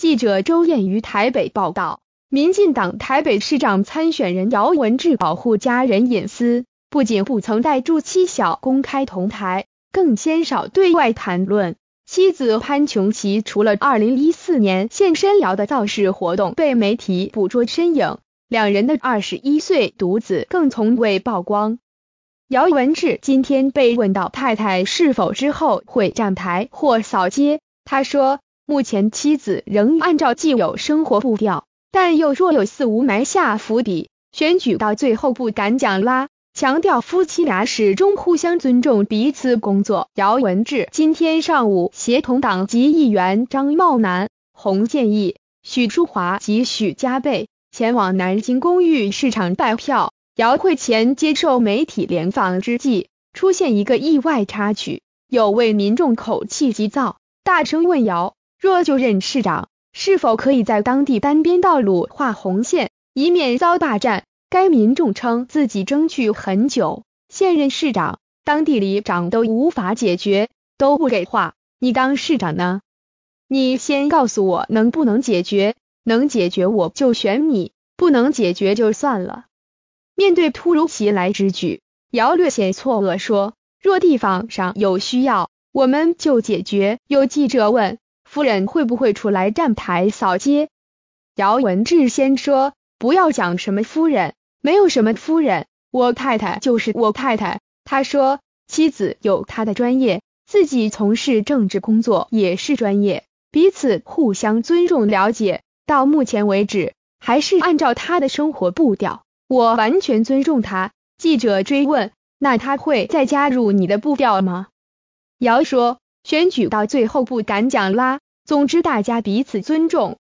记者周燕于台北报道，民进党台北市长参选人姚文智保护家人隐私，不仅不曾带住妻小公开同台，更鲜少对外谈论。妻子潘琼琪除了2014年现身聊的造势活动被媒体捕捉身影，两人的21岁独子更从未曝光。姚文智今天被问到太太是否之后会站台或扫街，他说。目前妻子仍按照既有生活步调，但又若有似无埋下伏笔。选举到最后不敢讲啦，强调夫妻俩始终互相尊重彼此工作。姚文志今天上午协同党籍议员张茂南、洪建义、许淑华及许家贝前往南京公寓市场拜票。姚会前接受媒体联访之际，出现一个意外插曲，有位民众口气急躁，大声问姚。若就任市长，是否可以在当地单边道路画红线，以免遭霸占？该民众称自己争取很久，现任市长、当地里长都无法解决，都不给画。你当市长呢？你先告诉我能不能解决，能解决我就选你，不能解决就算了。面对突如其来之举，姚略显错愕说：“若地方上有需要，我们就解决。”有记者问。夫人会不会出来站台扫街？姚文志先说：“不要讲什么夫人，没有什么夫人，我太太就是我太太。他说，妻子有她的专业，自己从事政治工作也是专业，彼此互相尊重，了解到目前为止，还是按照他的生活步调，我完全尊重他。”记者追问：“那他会再加入你的步调吗？”姚说。选举到最后不敢讲啦。总之，大家彼此尊重。